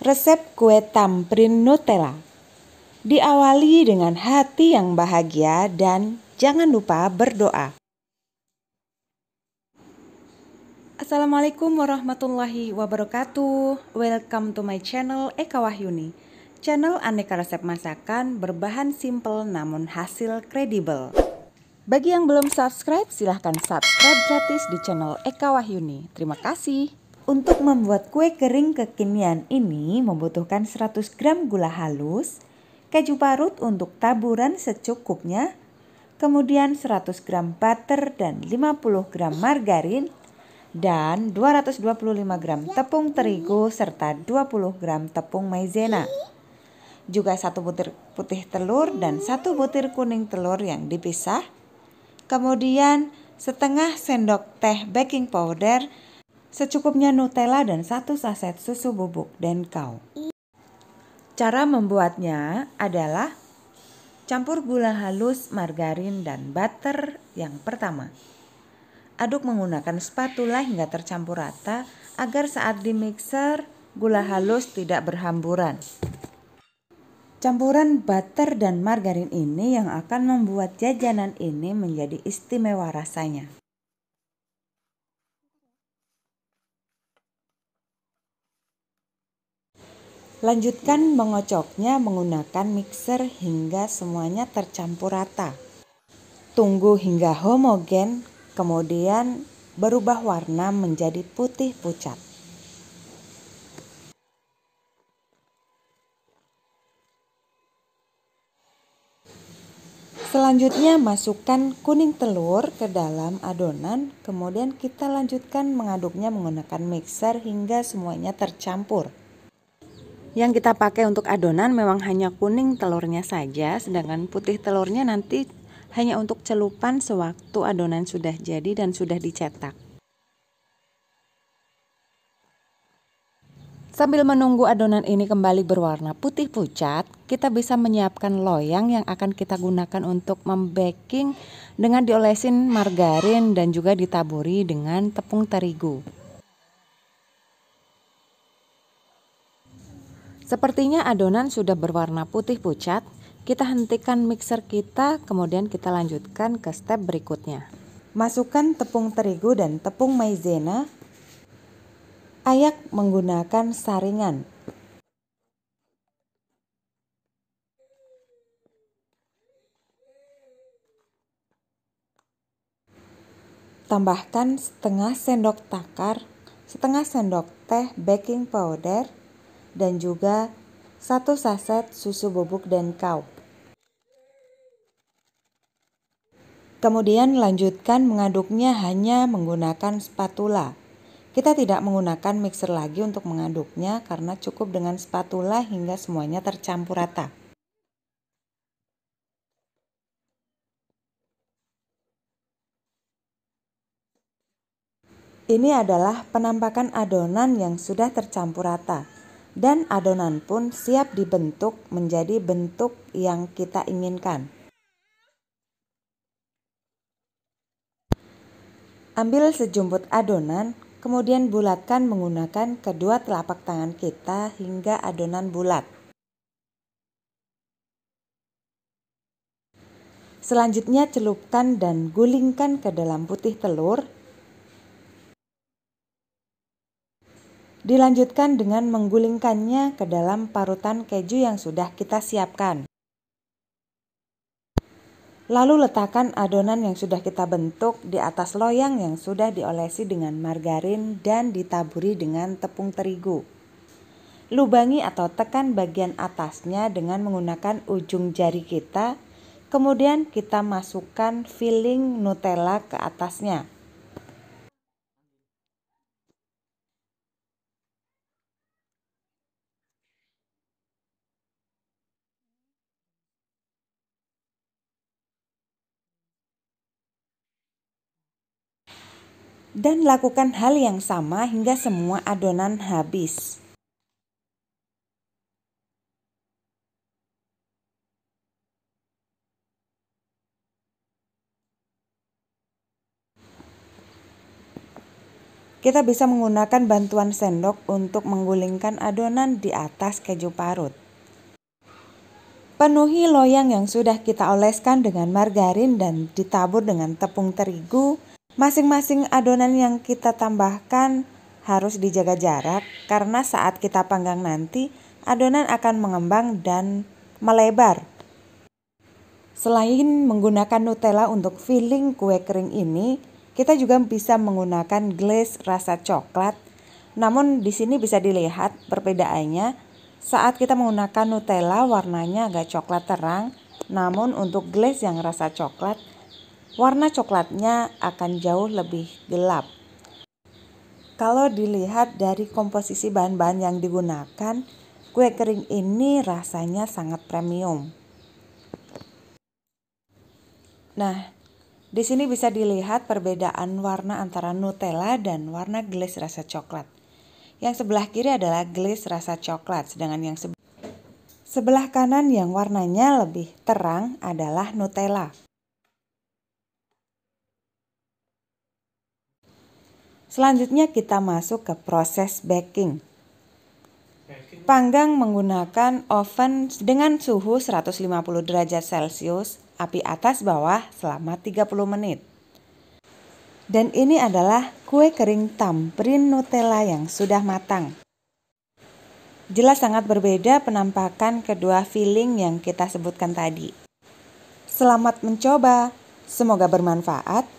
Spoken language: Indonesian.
resep kue tamprin Nutella. Diawali dengan hati yang bahagia dan jangan lupa berdoa. Assalamualaikum warahmatullahi wabarakatuh. Welcome to my channel Eka Wahyuni. Channel aneka resep masakan berbahan simple namun hasil kredibel. Bagi yang belum subscribe, silahkan subscribe gratis di channel Eka Wahyuni. Terima kasih. Untuk membuat kue kering kekinian ini membutuhkan 100 gram gula halus, keju parut untuk taburan secukupnya, kemudian 100 gram butter dan 50 gram margarin, dan 225 gram tepung terigu serta 20 gram tepung maizena. Juga satu butir putih telur dan satu butir kuning telur yang dipisah. Kemudian setengah sendok teh baking powder secukupnya Nutella dan satu saset susu bubuk dan kau. Cara membuatnya adalah campur gula halus, margarin, dan butter yang pertama. Aduk menggunakan spatula hingga tercampur rata agar saat dimixer gula halus tidak berhamburan. Campuran butter dan margarin ini yang akan membuat jajanan ini menjadi istimewa rasanya. Lanjutkan mengocoknya menggunakan mixer hingga semuanya tercampur rata. Tunggu hingga homogen, kemudian berubah warna menjadi putih pucat. Selanjutnya masukkan kuning telur ke dalam adonan, kemudian kita lanjutkan mengaduknya menggunakan mixer hingga semuanya tercampur. Yang kita pakai untuk adonan memang hanya kuning telurnya saja, sedangkan putih telurnya nanti hanya untuk celupan sewaktu adonan sudah jadi dan sudah dicetak. Sambil menunggu adonan ini kembali berwarna putih pucat, kita bisa menyiapkan loyang yang akan kita gunakan untuk membaking dengan diolesin margarin dan juga ditaburi dengan tepung terigu. Sepertinya adonan sudah berwarna putih pucat. Kita hentikan mixer kita, kemudian kita lanjutkan ke step berikutnya. Masukkan tepung terigu dan tepung maizena. Ayak menggunakan saringan tambahkan setengah sendok takar, setengah sendok teh baking powder, dan juga satu saset susu bubuk dan kau. Kemudian lanjutkan mengaduknya hanya menggunakan spatula. Kita tidak menggunakan mixer lagi untuk mengaduknya karena cukup dengan spatula hingga semuanya tercampur rata. Ini adalah penampakan adonan yang sudah tercampur rata dan adonan pun siap dibentuk menjadi bentuk yang kita inginkan. Ambil sejumput adonan, kemudian bulatkan menggunakan kedua telapak tangan kita hingga adonan bulat. Selanjutnya celupkan dan gulingkan ke dalam putih telur Dilanjutkan dengan menggulingkannya ke dalam parutan keju yang sudah kita siapkan. Lalu letakkan adonan yang sudah kita bentuk di atas loyang yang sudah diolesi dengan margarin dan ditaburi dengan tepung terigu. Lubangi atau tekan bagian atasnya dengan menggunakan ujung jari kita, kemudian kita masukkan filling Nutella ke atasnya. dan lakukan hal yang sama hingga semua adonan habis. Kita bisa menggunakan bantuan sendok untuk menggulingkan adonan di atas keju parut. Penuhi loyang yang sudah kita oleskan dengan margarin dan ditabur dengan tepung terigu, Masing-masing adonan yang kita tambahkan harus dijaga jarak karena saat kita panggang nanti adonan akan mengembang dan melebar. Selain menggunakan Nutella untuk filling kue kering ini, kita juga bisa menggunakan glaze rasa coklat. Namun di sini bisa dilihat perbedaannya saat kita menggunakan Nutella warnanya agak coklat terang, namun untuk glaze yang rasa coklat warna coklatnya akan jauh lebih gelap. Kalau dilihat dari komposisi bahan-bahan yang digunakan, kue kering ini rasanya sangat premium. Nah, di sini bisa dilihat perbedaan warna antara Nutella dan warna glaze rasa coklat. Yang sebelah kiri adalah glaze rasa coklat, sedangkan yang Sebelah kanan yang warnanya lebih terang adalah Nutella. Selanjutnya kita masuk ke proses baking. Panggang menggunakan oven dengan suhu 150 derajat Celcius, api atas bawah selama 30 menit. Dan ini adalah kue kering tamperin Nutella yang sudah matang. Jelas sangat berbeda penampakan kedua filling yang kita sebutkan tadi. Selamat mencoba, semoga bermanfaat.